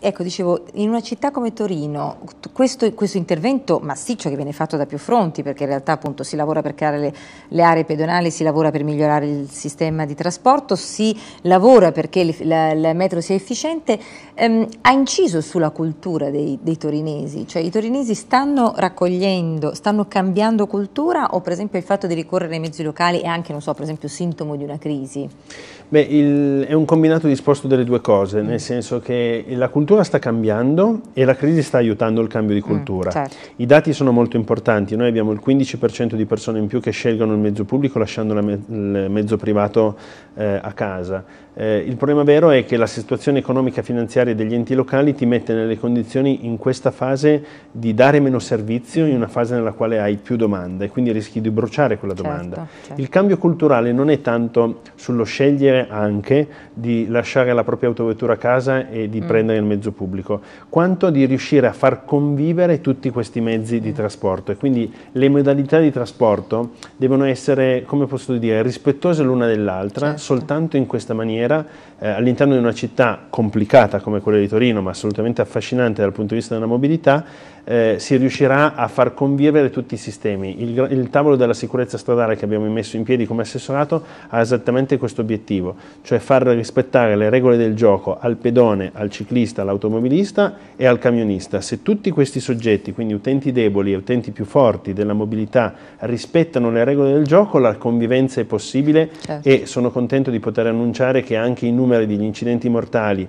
Ecco, dicevo, in una città come Torino, questo, questo, intervento massiccio che viene fatto da più fronti, perché in realtà appunto si lavora per creare le, le aree pedonali, si lavora per migliorare il sistema di trasporto, si lavora perché il, metro sia efficiente, ehm, ha inciso sulla cultura dei, dei, torinesi, cioè i torinesi stanno raccogliendo, stanno cambiando cultura o per esempio il fatto di ricorrere ai mezzi locali è anche, non so, per esempio sintomo di una crisi? Beh, il, è un combinato disposto delle due cose, nel mm. senso che la cultura cultura sta cambiando e la crisi sta aiutando il cambio di mm, cultura. Mm, certo. I dati sono molto importanti, noi abbiamo il 15% di persone in più che scelgono il mezzo pubblico lasciando me- il mezzo privato eh, a casa. Eh, il problema vero è che la situazione economica e finanziaria degli enti locali ti mette nelle condizioni in questa fase di dare meno servizio, in una fase nella quale hai più domanda e quindi rischi di bruciare quella certo, domanda. Certo, certo. Il cambio culturale non è tanto sullo scegliere anche di lasciare la propria autovettura a casa e di mm. prendere il mezzo mezzo pubblico, quanto di riuscire a far convivere tutti questi mezzi di trasporto e quindi le modalità di trasporto devono essere, come posso dire, rispettose l'una dell'altra, certo. soltanto in questa maniera eh, all'interno di una città complicata come quella di Torino, ma assolutamente affascinante dal punto di vista della mobilità, eh, si riuscirà a far convivere tutti i sistemi. Il, il, tavolo della sicurezza stradale che abbiamo messo in piedi come assessorato ha esattamente questo obiettivo, cioè far rispettare le regole del gioco al pedone, al ciclista, all'automobilista e al camionista. Se tutti questi soggetti, quindi utenti deboli e utenti più forti della mobilità, rispettano le regole del gioco, la convivenza è possibile certo. e sono contento di poter annunciare che anche i numeri degli incidenti mortali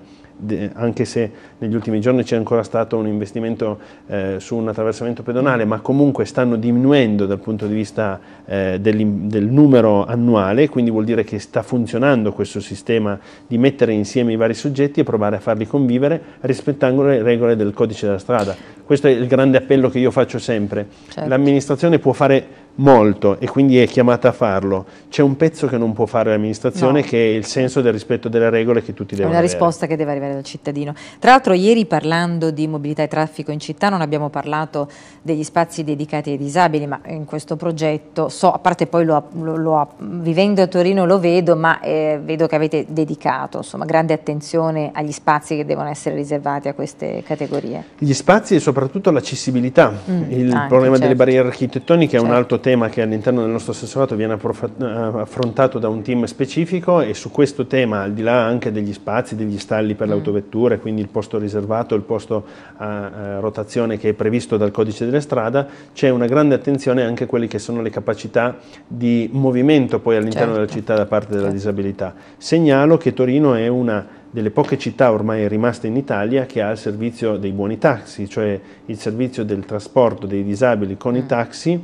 anche se negli ultimi giorni c'è ancora stato un investimento eh, su un attraversamento pedonale, ma comunque stanno diminuendo dal punto di vista eh, del, del numero annuale, quindi vuol dire che sta funzionando questo sistema di mettere insieme i vari soggetti e provare a farli convivere rispettando le regole del codice della strada. Questo è il grande appello che io faccio sempre. Certo. L'amministrazione può fare molto e quindi è chiamata a farlo. C'è un pezzo che non può fare l'amministrazione no. che è il senso del rispetto delle regole che tutti devono avere. È una avere. risposta che deve arrivare dal cittadino. Tra l'altro ieri parlando di mobilità e traffico in città non abbiamo parlato degli spazi dedicati ai disabili, ma in questo progetto so, a parte poi lo, lo, lo, vivendo a Torino lo vedo, ma eh, vedo che avete dedicato insomma, grande attenzione agli spazi che devono essere riservati a queste categorie. Gli spazi e soprattutto soprattutto l'accessibilità, mm, il anche, problema certo. delle barriere architettoniche certo. è un certo. altro tema che all'interno del nostro assessorato viene eh, affrontato da un team specifico e su questo tema, al di là anche degli spazi, degli stalli per mm. le autovetture, quindi il posto riservato, il posto a rotazione che è previsto dal codice delle strada, c'è una grande attenzione anche a quelle che sono le capacità di movimento poi all'interno certo. della città da parte della certo. disabilità. Segnalo che Torino è una delle poche città ormai rimaste in Italia che ha il servizio dei buoni taxi, cioè il servizio del trasporto dei disabili con i mm. taxi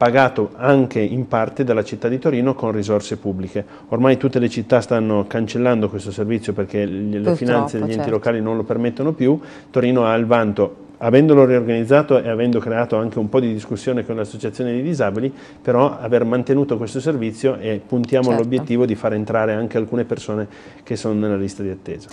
pagato anche in parte dalla città di Torino con risorse pubbliche. Ormai tutte le città stanno cancellando questo servizio perché le Purtroppo, finanze degli enti certo. locali non lo permettono più. Torino ha il vanto avendolo riorganizzato e avendo creato anche un po' di discussione con l'associazione dei disabili, però aver mantenuto questo servizio e puntiamo certo. all'obiettivo di far entrare anche alcune persone che sono nella lista di attesa.